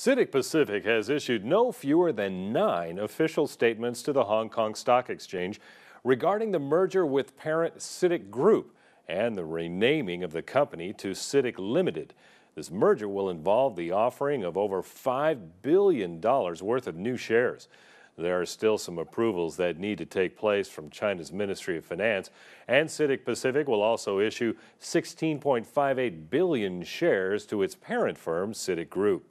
CITIC Pacific has issued no fewer than nine official statements to the Hong Kong Stock Exchange regarding the merger with parent CITIC Group and the renaming of the company to CITIC Limited. This merger will involve the offering of over $5 billion worth of new shares. There are still some approvals that need to take place from China's Ministry of Finance, and CITIC Pacific will also issue 16.58 billion shares to its parent firm, CITIC Group.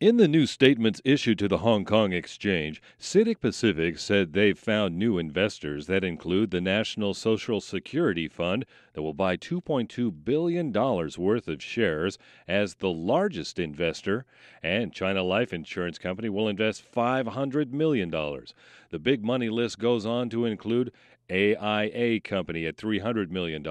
In the new statements issued to the Hong Kong Exchange, CITIC Pacific said they've found new investors that include the National Social Security Fund that will buy $2.2 billion worth of shares as the largest investor, and China Life Insurance Company will invest $500 million. The big money list goes on to include AIA Company at $300 million,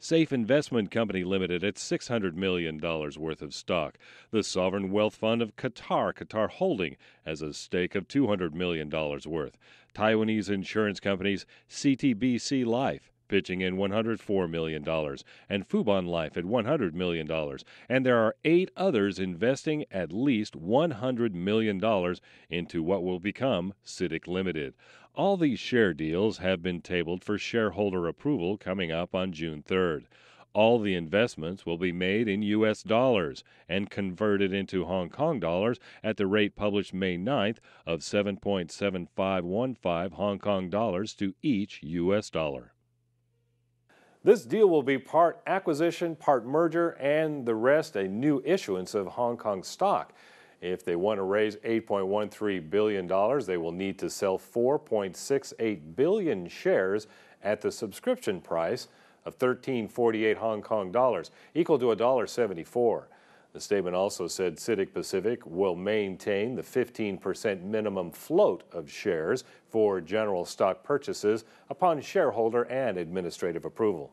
Safe Investment Company Limited at $600 million worth of stock. The Sovereign Wealth Fund of Qatar, Qatar Holding, has a stake of $200 million worth. Taiwanese insurance companies, CTBC Life, pitching in $104 million, and Fubon Life at $100 million. And there are eight others investing at least $100 million into what will become CITIC Limited. All these share deals have been tabled for shareholder approval coming up on June 3rd. All the investments will be made in U.S. dollars and converted into Hong Kong dollars at the rate published May 9th of 7.7515 Hong Kong dollars to each U.S. dollar. This deal will be part acquisition, part merger, and the rest a new issuance of Hong Kong stock. If they want to raise $8.13 billion, they will need to sell 4.68 billion shares at the subscription price of 13.48 Hong Kong dollars, equal to $1.74. The statement also said Citic Pacific will maintain the 15% minimum float of shares for general stock purchases upon shareholder and administrative approval.